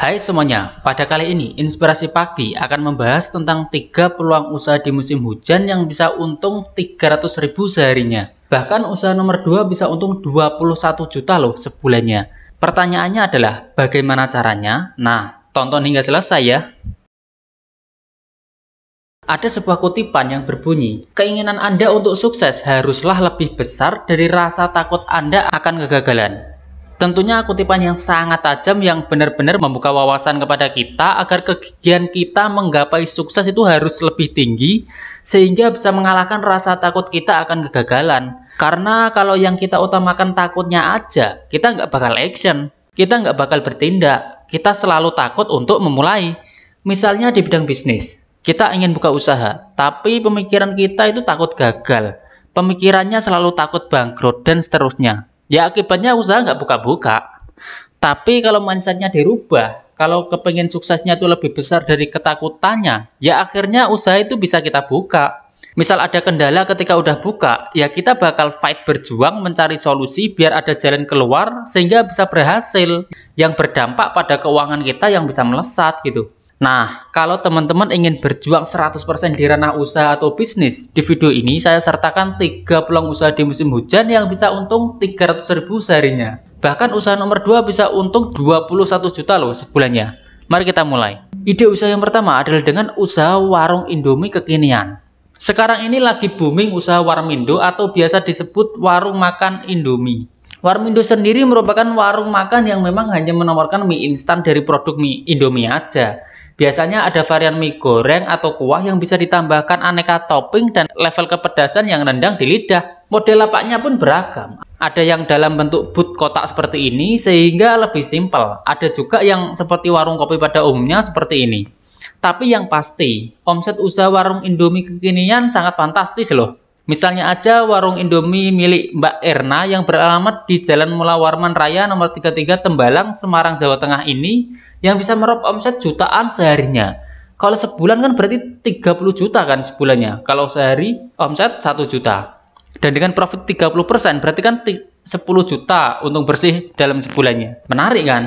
Hai semuanya, pada kali ini Inspirasi Pagi akan membahas tentang 3 peluang usaha di musim hujan yang bisa untung 300 ribu seharinya. Bahkan usaha nomor 2 bisa untung 21 juta loh sebulannya. Pertanyaannya adalah bagaimana caranya? Nah, tonton hingga selesai ya. Ada sebuah kutipan yang berbunyi, keinginan Anda untuk sukses haruslah lebih besar dari rasa takut Anda akan kegagalan. Tentunya kutipan yang sangat tajam yang benar-benar membuka wawasan kepada kita agar kegigihan kita menggapai sukses itu harus lebih tinggi sehingga bisa mengalahkan rasa takut kita akan kegagalan. Karena kalau yang kita utamakan takutnya aja, kita nggak bakal action, kita nggak bakal bertindak, kita selalu takut untuk memulai. Misalnya di bidang bisnis, kita ingin buka usaha, tapi pemikiran kita itu takut gagal, pemikirannya selalu takut bangkrut dan seterusnya. Ya akibatnya usaha nggak buka-buka. Tapi kalau mindsetnya dirubah, kalau kepengen suksesnya itu lebih besar dari ketakutannya, ya akhirnya usaha itu bisa kita buka. Misal ada kendala ketika udah buka, ya kita bakal fight berjuang mencari solusi biar ada jalan keluar sehingga bisa berhasil yang berdampak pada keuangan kita yang bisa melesat gitu. Nah, kalau teman-teman ingin berjuang 100% di ranah usaha atau bisnis, di video ini saya sertakan 3 peluang usaha di musim hujan yang bisa untung 300 ribu seharinya. Bahkan usaha nomor 2 bisa untung 21 juta loh sebulannya. Mari kita mulai. Ide usaha yang pertama adalah dengan usaha warung Indomie kekinian. Sekarang ini lagi booming usaha warmindo atau biasa disebut warung makan Indomie. Warmindo sendiri merupakan warung makan yang memang hanya menawarkan mie instan dari produk mie Indomie aja Biasanya ada varian mie goreng atau kuah yang bisa ditambahkan aneka topping dan level kepedasan yang nendang di lidah. Model lapaknya pun beragam. Ada yang dalam bentuk but kotak seperti ini sehingga lebih simpel. Ada juga yang seperti warung kopi pada umumnya seperti ini. Tapi yang pasti, omset usaha warung Indomie kekinian sangat fantastis loh. Misalnya aja warung Indomie milik Mbak Erna yang beralamat di Jalan Mula Warman Raya nomor 33 Tembalang, Semarang, Jawa Tengah ini yang bisa merob omset jutaan seharinya. Kalau sebulan kan berarti 30 juta kan sebulannya. Kalau sehari omset 1 juta. Dan dengan profit 30% berarti kan 10 juta untung bersih dalam sebulannya. Menarik kan?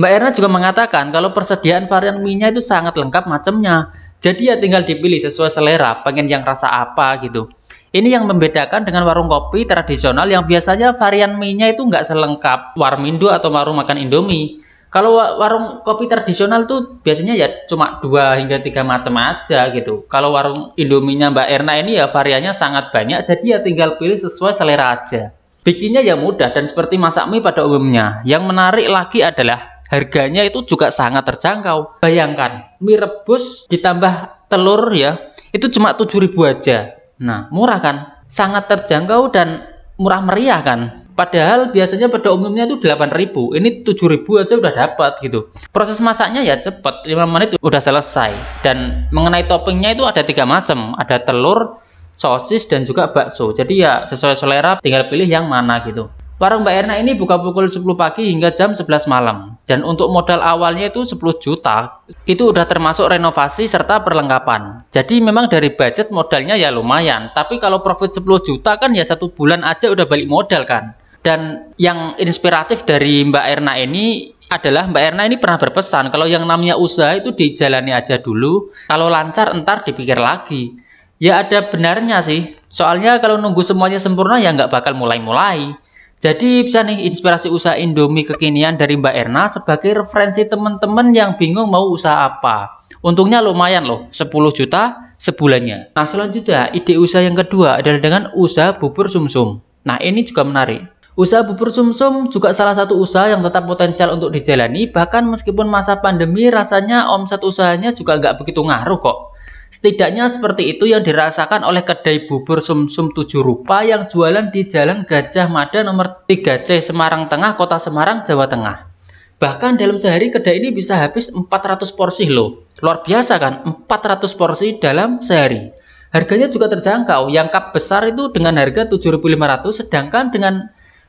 Mbak Erna juga mengatakan kalau persediaan varian minyak itu sangat lengkap macamnya. Jadi ya tinggal dipilih sesuai selera, pengen yang rasa apa gitu. Ini yang membedakan dengan warung kopi tradisional yang biasanya varian mie-nya itu nggak selengkap warmindo atau warung makan Indomie. Kalau warung kopi tradisional tuh biasanya ya cuma dua hingga tiga macam aja gitu. Kalau warung Indominya Mbak Erna ini ya variannya sangat banyak, jadi ya tinggal pilih sesuai selera aja. Bikinnya ya mudah dan seperti masak mie pada umumnya. Yang menarik lagi adalah harganya itu juga sangat terjangkau. Bayangkan, mie rebus ditambah telur ya, itu cuma 7000 aja. Nah, murah kan? Sangat terjangkau dan murah meriah kan? Padahal biasanya pada umumnya itu 8000 ini 7000 aja udah dapat gitu. Proses masaknya ya cepat, 5 menit udah selesai. Dan mengenai toppingnya itu ada tiga macam, ada telur, sosis dan juga bakso. Jadi ya sesuai selera tinggal pilih yang mana gitu. Warung Mbak Erna ini buka pukul 10 pagi hingga jam 11 malam. Dan untuk modal awalnya itu 10 juta, itu udah termasuk renovasi serta perlengkapan. Jadi memang dari budget modalnya ya lumayan, tapi kalau profit 10 juta kan ya satu bulan aja udah balik modal kan. Dan yang inspiratif dari Mbak Erna ini adalah Mbak Erna ini pernah berpesan kalau yang namanya usaha itu dijalani aja dulu, kalau lancar entar dipikir lagi. Ya ada benarnya sih, soalnya kalau nunggu semuanya sempurna ya nggak bakal mulai-mulai. Jadi bisa nih inspirasi usaha Indomie kekinian dari Mbak Erna sebagai referensi teman-teman yang bingung mau usaha apa. Untungnya lumayan loh, 10 juta sebulannya. Nah selanjutnya ide usaha yang kedua adalah dengan usaha bubur sumsum. -sum. Nah ini juga menarik. Usaha bubur sumsum -sum juga salah satu usaha yang tetap potensial untuk dijalani bahkan meskipun masa pandemi rasanya omset usahanya juga nggak begitu ngaruh kok. Setidaknya seperti itu yang dirasakan oleh kedai bubur Sumsum tujuh rupa yang jualan di Jalan Gajah Mada nomor 3C Semarang Tengah, Kota Semarang, Jawa Tengah. Bahkan dalam sehari kedai ini bisa habis 400 porsi loh. Luar biasa kan? 400 porsi dalam sehari. Harganya juga terjangkau. Yang cup besar itu dengan harga 7.500 sedangkan dengan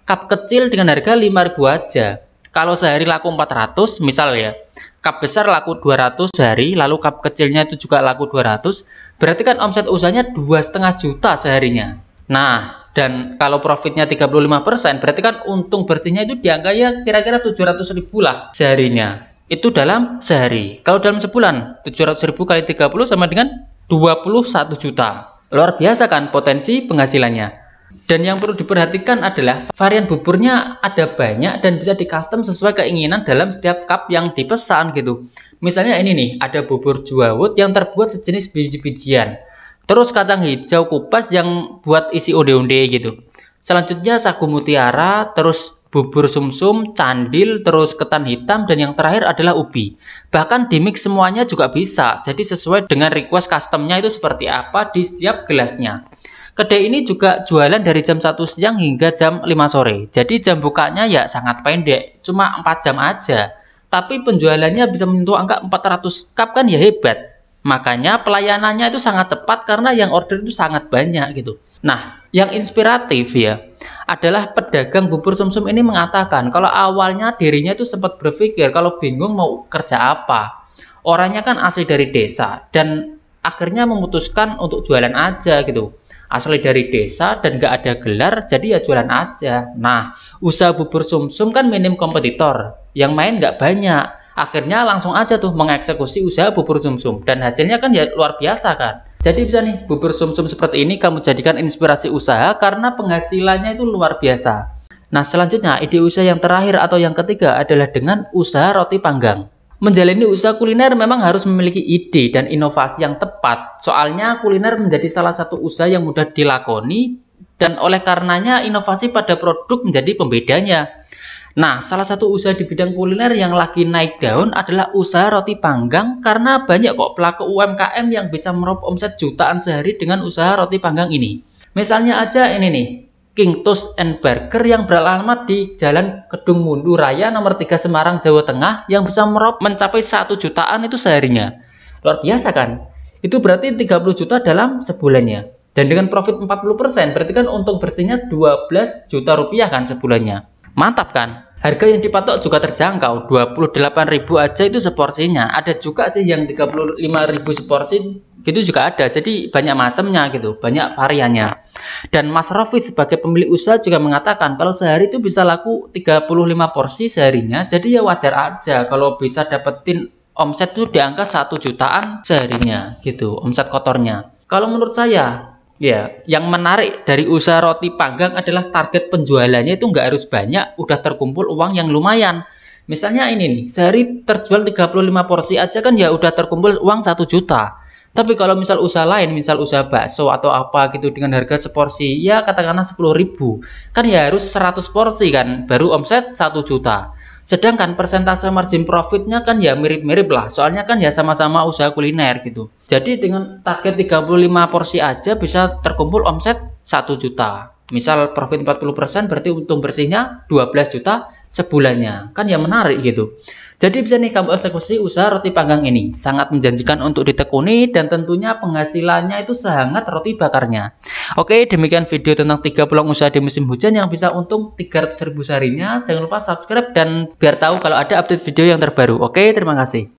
cup kecil dengan harga 5.000 aja. Kalau sehari laku 400, misal ya, cup besar laku 200 sehari, lalu cup kecilnya itu juga laku 200, berarti kan omset usahanya dua setengah juta seharinya. Nah, dan kalau profitnya 35%, berarti kan untung bersihnya itu dianggap ya kira-kira 700 ribu lah seharinya. Itu dalam sehari. Kalau dalam sebulan, 700 ribu kali 30 sama dengan 21 juta. Luar biasa kan potensi penghasilannya. Dan yang perlu diperhatikan adalah varian buburnya ada banyak dan bisa di custom sesuai keinginan dalam setiap cup yang dipesan gitu. Misalnya ini nih, ada bubur juawut yang terbuat sejenis biji-bijian. Terus kacang hijau kupas yang buat isi onde-onde gitu. Selanjutnya sagu mutiara, terus bubur sumsum, -sum, candil, terus ketan hitam, dan yang terakhir adalah ubi. Bahkan di mix semuanya juga bisa, jadi sesuai dengan request customnya itu seperti apa di setiap gelasnya. Kedai ini juga jualan dari jam 1 siang hingga jam 5 sore. Jadi jam bukanya ya sangat pendek, cuma 4 jam aja. Tapi penjualannya bisa menyentuh angka 400 cup kan ya hebat. Makanya pelayanannya itu sangat cepat karena yang order itu sangat banyak gitu. Nah, yang inspiratif ya adalah pedagang bubur sumsum ini mengatakan kalau awalnya dirinya itu sempat berpikir kalau bingung mau kerja apa. Orangnya kan asli dari desa dan akhirnya memutuskan untuk jualan aja gitu asli dari desa dan gak ada gelar jadi ya jualan aja nah usaha bubur sumsum -sum kan minim kompetitor yang main gak banyak akhirnya langsung aja tuh mengeksekusi usaha bubur sumsum -sum. dan hasilnya kan ya luar biasa kan jadi bisa nih bubur sumsum -sum seperti ini kamu jadikan inspirasi usaha karena penghasilannya itu luar biasa nah selanjutnya ide usaha yang terakhir atau yang ketiga adalah dengan usaha roti panggang Menjalani usaha kuliner memang harus memiliki ide dan inovasi yang tepat. Soalnya kuliner menjadi salah satu usaha yang mudah dilakoni dan oleh karenanya inovasi pada produk menjadi pembedanya. Nah, salah satu usaha di bidang kuliner yang lagi naik daun adalah usaha roti panggang karena banyak kok pelaku UMKM yang bisa meraup omset jutaan sehari dengan usaha roti panggang ini. Misalnya aja ini nih, King Tos and Barker yang beralamat di Jalan Kedung Mundu Raya nomor 3 Semarang, Jawa Tengah yang bisa merob mencapai 1 jutaan itu seharinya. Luar biasa kan? Itu berarti 30 juta dalam sebulannya. Dan dengan profit 40% berarti kan untung bersihnya 12 juta rupiah kan sebulannya. Mantap kan? Harga yang dipatok juga terjangkau, 28.000 aja itu seporsinya. Ada juga sih yang 35.000 seporsi, itu juga ada. Jadi banyak macamnya gitu, banyak variannya. Dan Mas Rofi sebagai pemilik usaha juga mengatakan kalau sehari itu bisa laku 35 porsi seharinya. Jadi ya wajar aja kalau bisa dapetin omset tuh di angka 1 jutaan seharinya gitu, omset kotornya. Kalau menurut saya, Ya, yang menarik dari usaha roti panggang adalah target penjualannya itu nggak harus banyak, udah terkumpul uang yang lumayan. Misalnya ini nih, sehari terjual 35 porsi aja kan ya udah terkumpul uang 1 juta. Tapi kalau misal usaha lain, misal usaha bakso atau apa gitu dengan harga seporsi, ya katakanlah 10 ribu. Kan ya harus 100 porsi kan, baru omset 1 juta. Sedangkan persentase margin profitnya kan ya mirip-mirip lah, soalnya kan ya sama-sama usaha kuliner gitu. Jadi dengan target 35 porsi aja bisa terkumpul omset 1 juta. Misal profit 40% berarti untung bersihnya 12 juta, sebulannya. Kan ya menarik gitu. Jadi bisa nih kamu eksekusi usaha roti panggang ini. Sangat menjanjikan untuk ditekuni dan tentunya penghasilannya itu sehangat roti bakarnya. Oke, demikian video tentang tiga peluang usaha di musim hujan yang bisa untung 300 ribu seharinya. Jangan lupa subscribe dan biar tahu kalau ada update video yang terbaru. Oke, terima kasih.